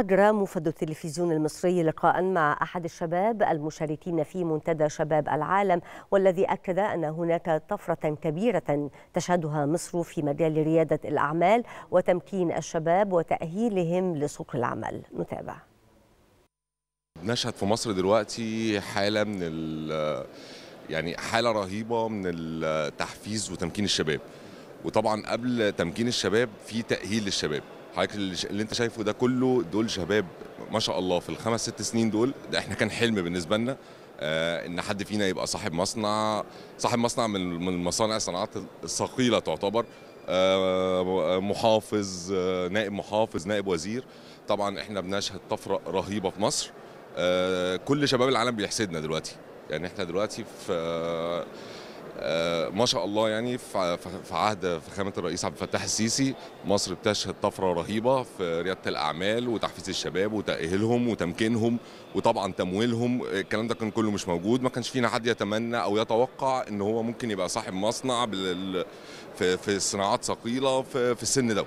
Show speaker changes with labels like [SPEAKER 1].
[SPEAKER 1] أجرى مفد التلفزيون المصري لقاء مع أحد الشباب المشاركين في منتدى شباب العالم والذي أكد أن هناك طفرة كبيرة تشهدها مصر في مجال ريادة الأعمال وتمكين الشباب وتأهيلهم لسوق العمل نتابع
[SPEAKER 2] نشهد في مصر دلوقتي حالة من يعني حالة رهيبة من التحفيز وتمكين الشباب وطبعا قبل تمكين الشباب في تأهيل للشباب حضرتك اللي انت شايفه ده كله دول شباب ما شاء الله في الخمس ست سنين دول ده احنا كان حلم بالنسبه لنا آه، ان حد فينا يبقى صاحب مصنع صاحب مصنع من المصانع الصناعات الثقيله تعتبر آه، محافظ آه، نائب محافظ نائب وزير طبعا احنا بنشهد طفره رهيبه في مصر كل شباب العالم بيحسدنا دلوقتي يعني احنا دلوقتي في ما شاء الله يعني في عهد فخامه الرئيس عبد الفتاح السيسي مصر بتشهد طفره رهيبه في رياده الاعمال وتحفيز الشباب وتاهيلهم وتمكينهم وطبعا تمويلهم الكلام ده كان كله مش موجود ما كانش فينا حد يتمنى او يتوقع ان هو ممكن يبقى صاحب مصنع في صناعات ثقيله في السن دوت